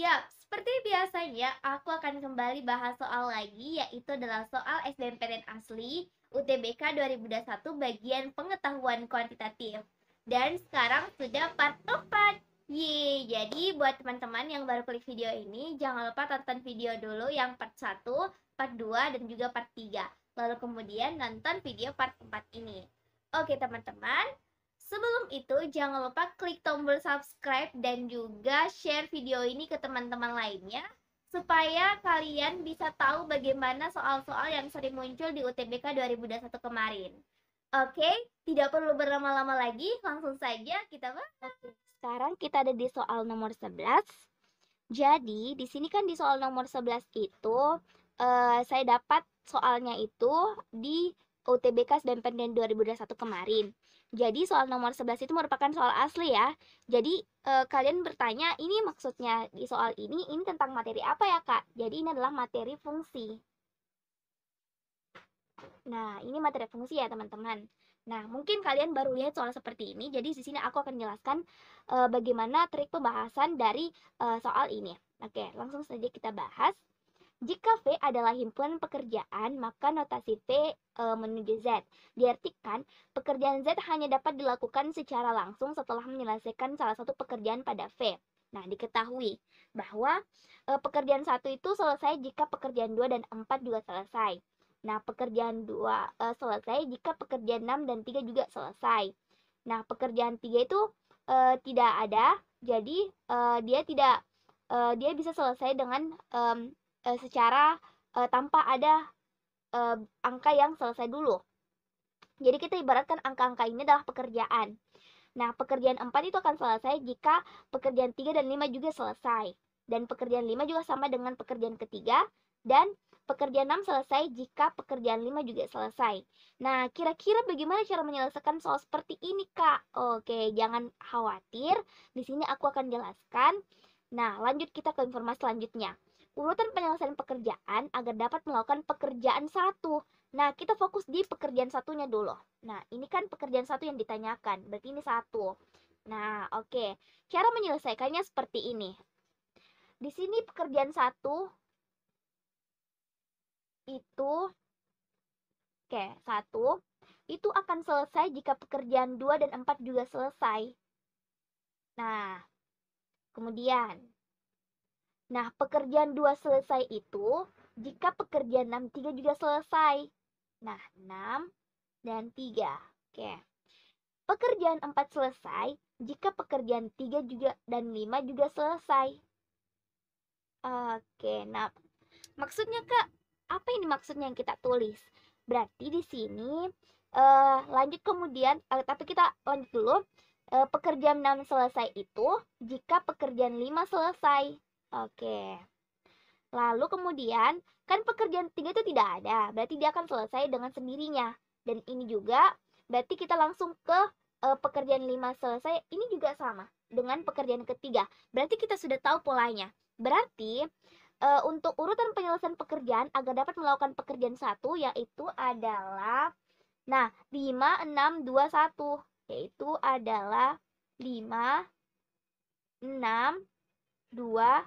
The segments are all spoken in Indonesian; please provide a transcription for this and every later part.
Yap, seperti biasanya aku akan kembali bahas soal lagi yaitu adalah soal SBMPTN asli UTBK 2021 bagian pengetahuan kuantitatif. Dan sekarang sudah part 4. Yeay, jadi buat teman-teman yang baru klik video ini, jangan lupa tonton video dulu yang part 1, part 2, dan juga part 3. Lalu kemudian nonton video part 4 ini. Oke teman-teman, Sebelum itu, jangan lupa klik tombol subscribe dan juga share video ini ke teman-teman lainnya supaya kalian bisa tahu bagaimana soal-soal yang sering muncul di UTBK 2021 kemarin. Oke, tidak perlu berlama-lama lagi, langsung saja kita bahas. Sekarang kita ada di soal nomor 11. Jadi, di sini kan di soal nomor 11 itu uh, saya dapat soalnya itu di UTBK SBMPTN 2021 kemarin. Jadi soal nomor 11 itu merupakan soal asli ya. Jadi e, kalian bertanya ini maksudnya di soal ini ini tentang materi apa ya, Kak? Jadi ini adalah materi fungsi. Nah, ini materi fungsi ya, teman-teman. Nah, mungkin kalian baru lihat soal seperti ini. Jadi di sini aku akan jelaskan e, bagaimana trik pembahasan dari e, soal ini. Oke, langsung saja kita bahas. Jika V adalah himpunan pekerjaan, maka notasi V e, menuju Z. Diartikan, pekerjaan Z hanya dapat dilakukan secara langsung setelah menyelesaikan salah satu pekerjaan pada V. Nah, diketahui bahwa e, pekerjaan satu itu selesai jika pekerjaan 2 dan 4 juga selesai. Nah, pekerjaan 2 e, selesai jika pekerjaan 6 dan 3 juga selesai. Nah, pekerjaan 3 itu e, tidak ada, jadi e, dia tidak e, dia bisa selesai dengan um, uh, secara uh, tanpa ada uh, angka yang selesai dulu. Jadi kita ibaratkan angka-angka ini adalah pekerjaan. Nah, pekerjaan 4 itu akan selesai jika pekerjaan 3 dan 5 juga selesai. Dan pekerjaan 5 juga sama dengan pekerjaan ketiga. Dan pekerjaan 6 selesai jika pekerjaan 5 juga selesai. Nah, kira-kira bagaimana cara menyelesaikan soal seperti ini, Kak? Oke, jangan khawatir. Di sini aku akan jelaskan. Nah, lanjut kita ke informasi selanjutnya urutan penyelesaian pekerjaan agar dapat melakukan pekerjaan satu. Nah, kita fokus di pekerjaan satunya dulu. Nah, ini kan pekerjaan satu yang ditanyakan, berarti ini satu. Nah, oke. Okay. Cara menyelesaikannya seperti ini. Di sini pekerjaan satu itu oke, okay, satu itu akan selesai jika pekerjaan dua dan empat juga selesai. Nah, kemudian Nah, pekerjaan 2 selesai itu jika pekerjaan 6 3 juga selesai. Nah, 6 dan 3. Oke. Pekerjaan 4 selesai jika pekerjaan 3 juga dan 5 juga selesai. Oke, nah maksudnya Kak, apa ini maksudnya yang kita tulis? Berarti di sini uh, lanjut kemudian uh, tapi kita lanjut dulu uh, pekerjaan 6 selesai itu jika pekerjaan 5 selesai. Oke. Lalu kemudian, kan pekerjaan tiga itu tidak ada, berarti dia akan selesai dengan sendirinya. Dan ini juga berarti kita langsung ke e, pekerjaan lima selesai, ini juga sama dengan pekerjaan ketiga. Berarti kita sudah tahu polanya. Berarti e, untuk urutan penyelesaian pekerjaan agar dapat melakukan pekerjaan satu yaitu adalah nah, 5 6 2 1 yaitu adalah 5 6 2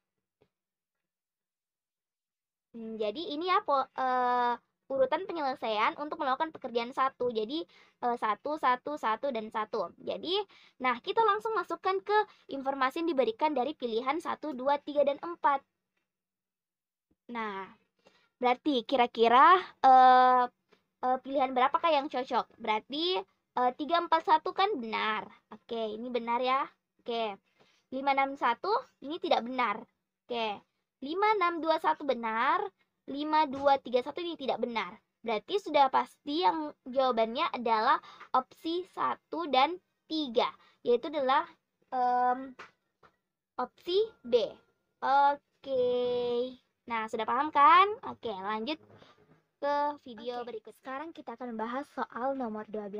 Hmm, jadi ini ya po, uh, urutan penyelesaian untuk melakukan pekerjaan satu. Jadi uh, satu, satu, satu dan satu. Jadi, nah kita langsung masukkan ke informasi yang diberikan dari pilihan satu, dua, tiga dan empat. Nah, berarti kira-kira uh, uh, pilihan berapakah yang cocok? Berarti tiga, empat, satu kan benar. Oke, ini benar ya. Oke. lima, enam, satu ini tidak benar. Oke. 5621 benar, 5231 ini tidak benar. Berarti sudah pasti yang jawabannya adalah opsi 1 dan 3, yaitu adalah um, opsi B. Oke. Okay. Nah, sudah paham kan? Oke, okay, lanjut ke video okay. berikut. Sekarang kita akan membahas soal nomor 12,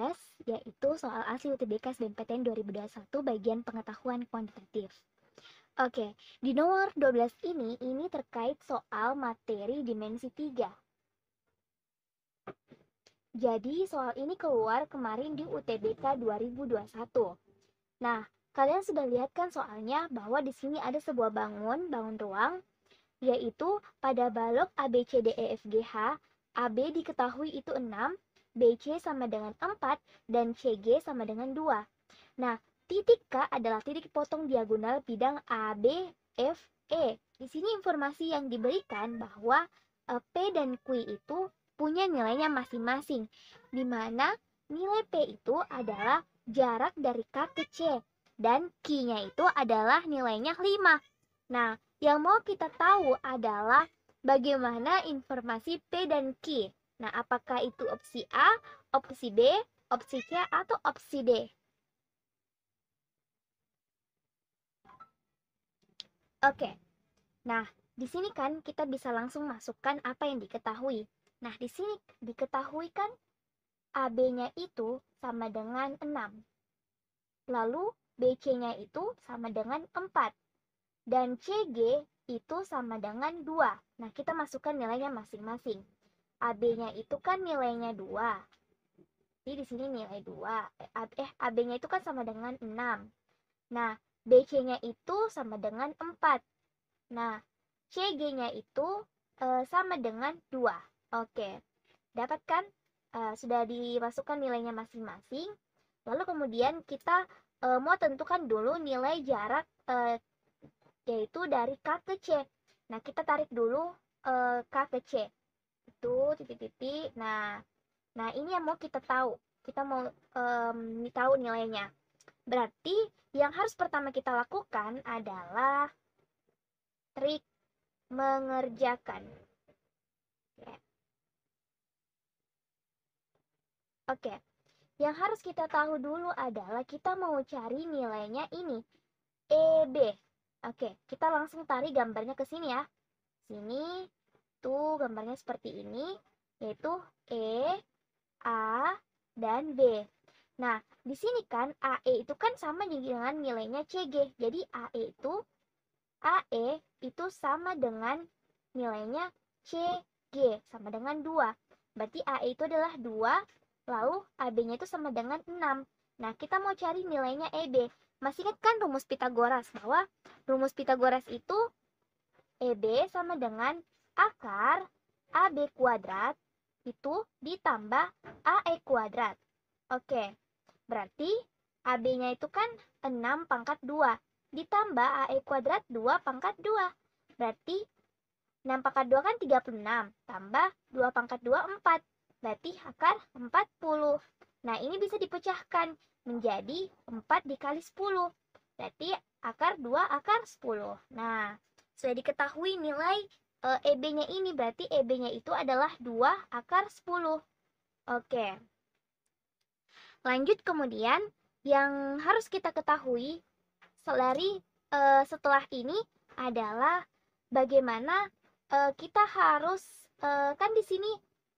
yaitu soal asli UTBK SBMPTN 2021 bagian pengetahuan kuantitatif. Oke, di nomor 12 ini, ini terkait soal materi dimensi 3. Jadi, soal ini keluar kemarin di UTBK 2021. Nah, kalian sudah lihat kan soalnya bahwa di sini ada sebuah bangun, bangun ruang, yaitu pada balok ABCDEFGH, AB diketahui itu 6, BC sama dengan 4, dan CG sama dengan 2. Nah, Titik K adalah titik potong diagonal bidang A, B, e. Di sini informasi yang diberikan bahwa eh, P dan Q itu punya nilainya masing-masing, di mana nilai P itu adalah jarak dari K ke C, dan Q-nya itu adalah nilainya 5. Nah, yang mau kita tahu adalah bagaimana informasi P dan Q. Nah, apakah itu opsi A, opsi B, opsi C, atau opsi D? Oke. Nah, di sini kan kita bisa langsung masukkan apa yang diketahui. Nah, di sini diketahui kan AB-nya itu sama dengan 6. Lalu BC-nya itu sama dengan 4. Dan CG itu sama dengan 2. Nah, kita masukkan nilainya masing-masing. AB-nya itu kan nilainya 2. Jadi di sini nilai 2. Eh, AB-nya eh, itu kan sama dengan 6. Nah, BC-nya itu sama dengan 4. Nah, CG-nya itu e, sama dengan 2. Oke, dapatkan e, sudah dimasukkan nilainya masing-masing. Lalu kemudian kita e, mau tentukan dulu nilai jarak e, yaitu dari K ke C. Nah, kita tarik dulu e, K ke C. Itu titik-titik. Nah, nah ini yang mau kita tahu. Kita mau e, tahu nilainya. Berarti yang harus pertama kita lakukan adalah trik mengerjakan. Ya. Oke. okay. Yang harus kita tahu dulu adalah kita mau cari nilainya ini. EB. Oke, kita langsung tarik gambarnya ke sini ya. Sini tuh gambarnya seperti ini, yaitu E, A, dan B. Nah, di sini kan AE itu kan sama dengan nilainya CG. Jadi AE itu AE itu sama dengan nilainya CG sama dengan 2. Berarti AE itu adalah 2, lalu AB-nya itu sama dengan 6. Nah, kita mau cari nilainya EB. Masih ingat kan rumus Pitagoras bahwa rumus Pitagoras itu EB sama dengan akar AB kuadrat itu ditambah AE kuadrat. Oke, Berarti AB-nya itu kan 6 pangkat 2 ditambah AE kuadrat 2 pangkat 2. Berarti 6 pangkat 2 kan 36 tambah 2 pangkat 2 4. Berarti akar 40. Nah, ini bisa dipecahkan menjadi 4 dikali 10. Berarti akar 2 akar 10. Nah, sudah diketahui nilai EB-nya eh, e ini berarti EB-nya itu adalah 2 akar 10. Oke. Lanjut kemudian yang harus kita ketahui selari uh, setelah ini adalah bagaimana uh, kita harus uh, kan di sini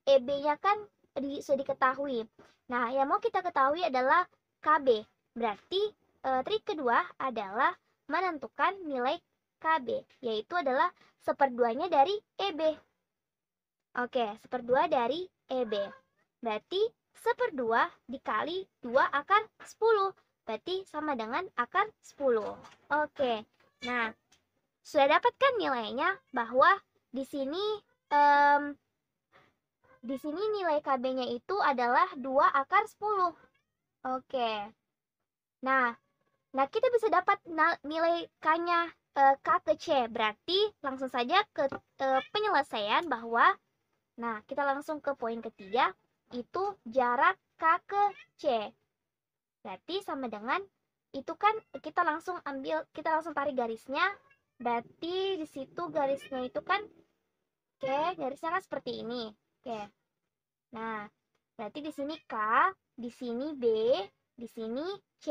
EB-nya kan di, sudah diketahui. Nah, yang mau kita ketahui adalah KB. Berarti e, trik kedua adalah menentukan nilai KB, yaitu adalah seperduanya dari EB. Oke, seperdua dari EB. Berarti Seperdua dikali dua akar 10. Berarti sama dengan akar 10. Oke, nah sudah dapatkan nilainya bahwa di sini um, di sini nilai KB-nya itu adalah 2 akar 10. Oke. Nah, nah kita bisa dapat nilai K-nya uh, K ke C. Berarti langsung saja ke uh, penyelesaian bahwa nah, kita langsung ke poin ketiga itu jarak K ke C. Berarti sama dengan itu kan kita langsung ambil kita langsung tarik garisnya. Berarti di situ garisnya itu kan Oke, garisnya kan seperti ini. Oke. Nah, berarti di sini K, di sini B, di sini C.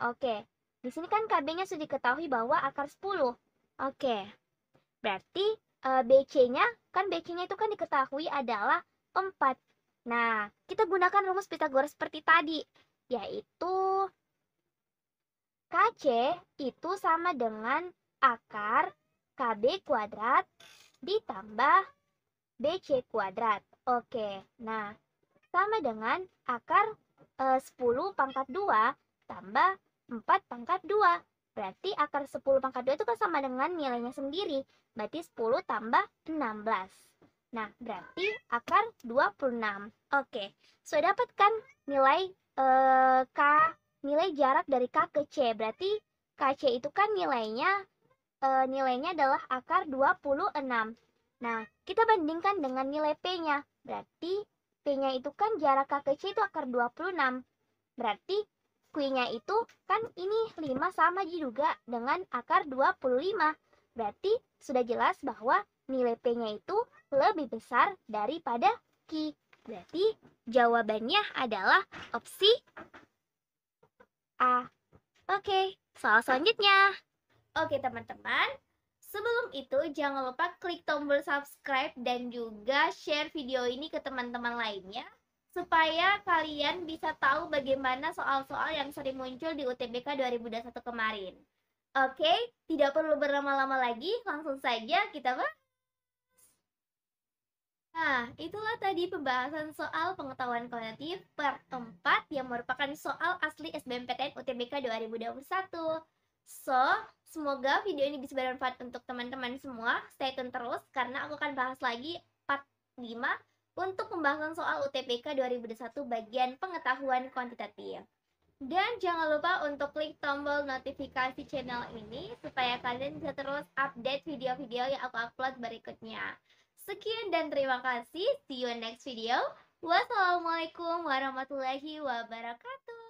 Oke. Di sini kan KB-nya sudah diketahui bahwa akar 10. Oke. Berarti uh, eh, BC-nya kan BC-nya itu kan diketahui adalah 4 Nah, kita gunakan rumus Pitagoras seperti tadi, yaitu KC itu sama dengan akar KB kuadrat ditambah BC kuadrat. Oke, nah sama dengan akar e, eh, 10 pangkat 2 tambah 4 pangkat 2. Berarti akar 10 pangkat 2 itu kan sama dengan nilainya sendiri. Berarti 10 tambah 16. Nah, berarti akar 26. Oke, so dapatkan nilai eh, K, nilai jarak dari K ke C. Berarti KC itu kan nilainya eh, nilainya adalah akar 26. Nah, kita bandingkan dengan nilai P-nya. Berarti P-nya itu kan jarak K ke C itu akar 26. Berarti Q-nya itu kan ini 5 sama juga dengan akar 25. Berarti sudah jelas bahwa nilai P-nya itu lebih besar daripada Q. Berarti jawabannya adalah opsi A. Oke, soal selanjutnya. Oke teman-teman, sebelum itu jangan lupa klik tombol subscribe dan juga share video ini ke teman-teman lainnya supaya kalian bisa tahu bagaimana soal-soal yang sering muncul di UTBK 2021 kemarin. Oke, tidak perlu berlama-lama lagi, langsung saja kita bahas. Nah, itulah tadi pembahasan soal pengetahuan kognitif per 4 yang merupakan soal asli SBMPTN UTBK 2021. So, semoga video ini bisa bermanfaat untuk teman-teman semua. Stay tune terus karena aku akan bahas lagi part 5 untuk pembahasan soal UTBK 2021 bagian pengetahuan kuantitatif. Dan jangan lupa untuk klik tombol notifikasi channel ini supaya kalian bisa terus update video-video yang aku upload berikutnya. Sekian dan terima kasih. See you next video. Wassalamualaikum warahmatullahi wabarakatuh.